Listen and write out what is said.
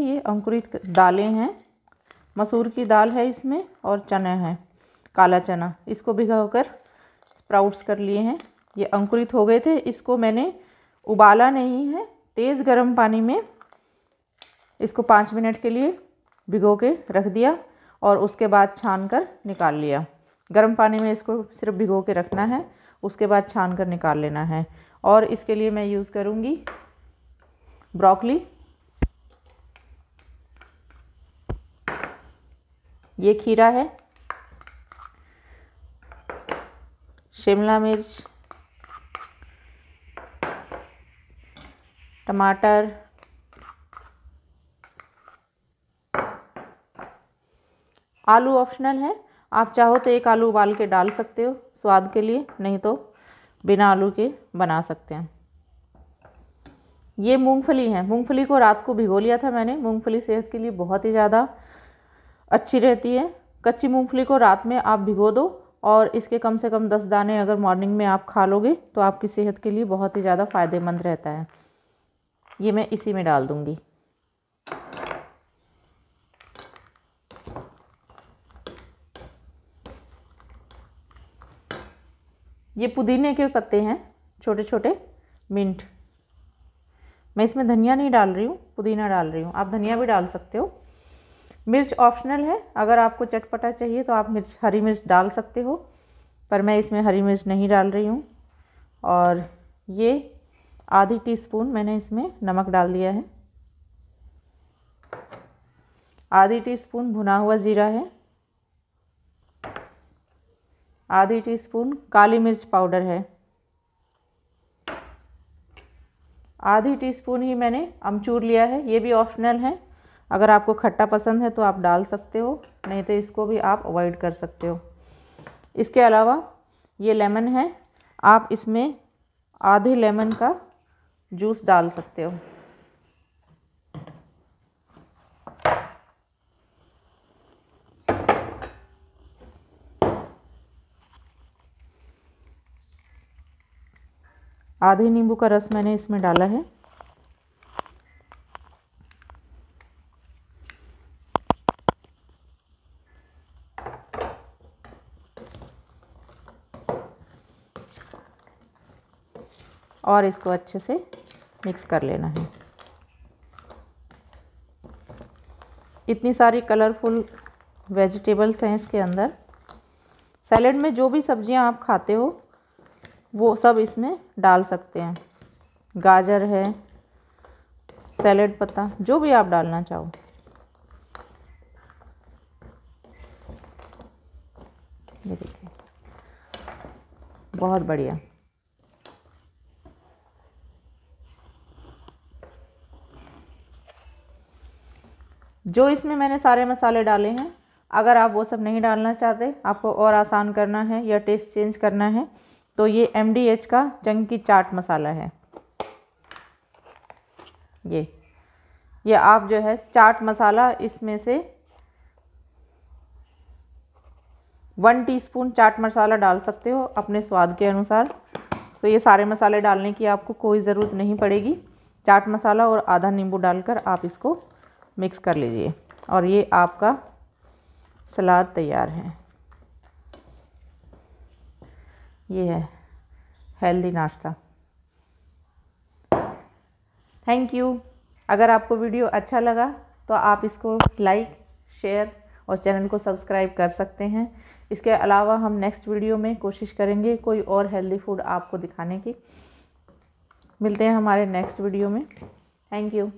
ये अंकुरित दालें हैं मसूर की दाल है इसमें और चना है काला चना इसको कर स्प्राउट्स कर लिए हैं ये अंकुरित हो गए थे इसको मैंने उबाला नहीं है तेज़ गर्म पानी में इसको पाँच मिनट के लिए भिगो के रख दिया और उसके बाद छान कर निकाल लिया गर्म पानी में इसको सिर्फ भिगो के रखना है उसके बाद छान कर निकाल लेना है और इसके लिए मैं यूज़ करूँगी ब्रोकली ये खीरा है शिमला मिर्च टमाटर आलू ऑप्शनल है आप चाहो तो एक आलू उबाल के डाल सकते हो स्वाद के लिए नहीं तो बिना आलू के बना सकते हैं ये मूंगफली है मूंगफली को रात को भिगो लिया था मैंने मूंगफली सेहत के लिए बहुत ही ज़्यादा अच्छी रहती है कच्ची मूंगफली को रात में आप भिगो दो और इसके कम से कम दस दाने अगर मॉर्निंग में आप खा लोगे तो आपकी सेहत के लिए बहुत ही ज़्यादा फ़ायदेमंद रहता है ये मैं इसी में डाल दूँगी ये पुदीने के पत्ते हैं छोटे छोटे मिंट मैं इसमें धनिया नहीं डाल रही हूँ पुदीना डाल रही हूँ आप धनिया भी डाल सकते हो मिर्च ऑप्शनल है अगर आपको चटपटा चाहिए तो आप मिर्च हरी मिर्च डाल सकते हो पर मैं इसमें हरी मिर्च नहीं डाल रही हूँ और ये आधी टीस्पून मैंने इसमें नमक डाल दिया है आधी टीस्पून भुना हुआ ज़ीरा है आधी टीस्पून काली मिर्च पाउडर है आधी टीस्पून ही मैंने अमचूर लिया है ये भी ऑप्शनल है अगर आपको खट्टा पसंद है तो आप डाल सकते हो नहीं तो इसको भी आप अवॉइड कर सकते हो इसके अलावा ये लेमन है आप इसमें आधे लेमन का जूस डाल सकते हो आधे नींबू का रस मैंने इसमें डाला है और इसको अच्छे से मिक्स कर लेना है इतनी सारी कलरफुल वेजिटेबल्स हैं इसके अंदर सैलेड में जो भी सब्जियां आप खाते हो वो सब इसमें डाल सकते हैं गाजर है सैलेड पत्ता जो भी आप डालना चाहो ये देखिए बहुत बढ़िया जो इसमें मैंने सारे मसाले डाले हैं अगर आप वो सब नहीं डालना चाहते आपको और आसान करना है या टेस्ट चेंज करना है तो ये एम का चंकी चाट मसाला है ये ये आप जो है चाट मसाला इसमें से वन टीस्पून चाट मसाला डाल सकते हो अपने स्वाद के अनुसार तो ये सारे मसाले डालने की आपको कोई ज़रूरत नहीं पड़ेगी चाट मसाला और आधा नींबू डालकर आप इसको मिक्स कर लीजिए और ये आपका सलाद तैयार है ये है हेल्दी नाश्ता थैंक यू अगर आपको वीडियो अच्छा लगा तो आप इसको लाइक शेयर और चैनल को सब्सक्राइब कर सकते हैं इसके अलावा हम नेक्स्ट वीडियो में कोशिश करेंगे कोई और हेल्दी फूड आपको दिखाने की मिलते हैं हमारे नेक्स्ट वीडियो में थैंक यू